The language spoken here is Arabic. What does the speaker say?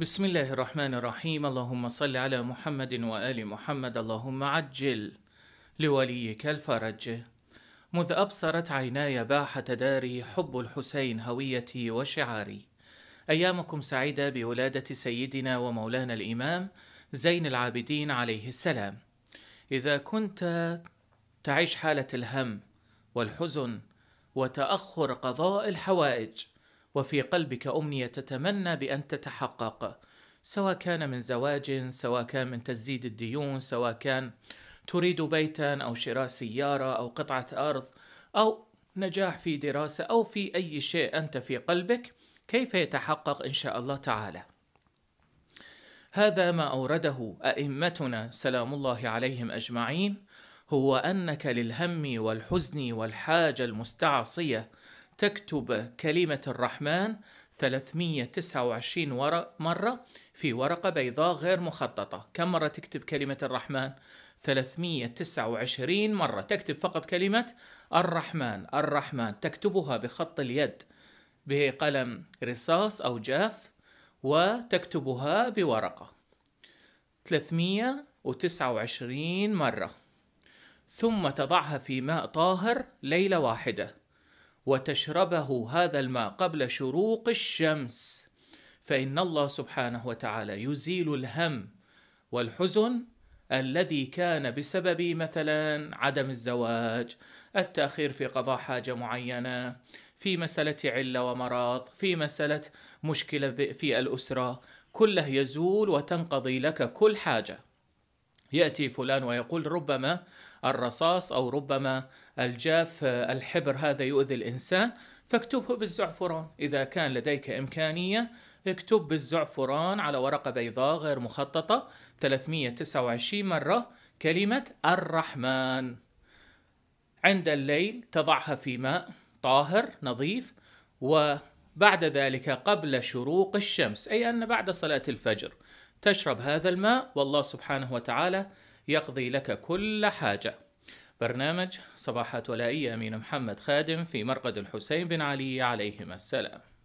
بسم الله الرحمن الرحيم اللهم صل على محمد وآل محمد اللهم عجل لوليك الفرج مذ أبصرت عيناي باحة داري حب الحسين هويتي وشعاري أيامكم سعيدة بولادة سيدنا ومولانا الإمام زين العابدين عليه السلام إذا كنت تعيش حالة الهم والحزن وتأخر قضاء الحوائج وفي قلبك امنيه تتمنى بان تتحقق سواء كان من زواج سواء كان من تسديد الديون سواء كان تريد بيتا او شراء سياره او قطعه ارض او نجاح في دراسه او في اي شيء انت في قلبك كيف يتحقق ان شاء الله تعالى هذا ما اورده ائمتنا سلام الله عليهم اجمعين هو انك للهم والحزن والحاجه المستعصيه تكتب كلمة الرحمن 329 ورق مرة في ورقة بيضاء غير مخططة كم مرة تكتب كلمة الرحمن؟ 329 مرة تكتب فقط كلمة الرحمن الرحمن تكتبها بخط اليد بقلم رصاص أو جاف وتكتبها بورقة 329 مرة ثم تضعها في ماء طاهر ليلة واحدة وتشربه هذا الماء قبل شروق الشمس فان الله سبحانه وتعالى يزيل الهم والحزن الذي كان بسبب مثلا عدم الزواج التاخير في قضاء حاجه معينه في مساله عله ومرض في مساله مشكله في الاسره كله يزول وتنقضي لك كل حاجه ياتي فلان ويقول ربما الرصاص او ربما الجاف آه، الحبر هذا يؤذي الانسان فاكتبه بالزعفران اذا كان لديك امكانيه اكتب بالزعفران على ورقه بيضاء غير مخططه 329 مره كلمه الرحمن عند الليل تضعها في ماء طاهر نظيف وبعد ذلك قبل شروق الشمس اي ان بعد صلاه الفجر تشرب هذا الماء والله سبحانه وتعالى يقضي لك كل حاجة برنامج صباحات ولائية أمين محمد خادم في مرقد الحسين بن علي عليهما السلام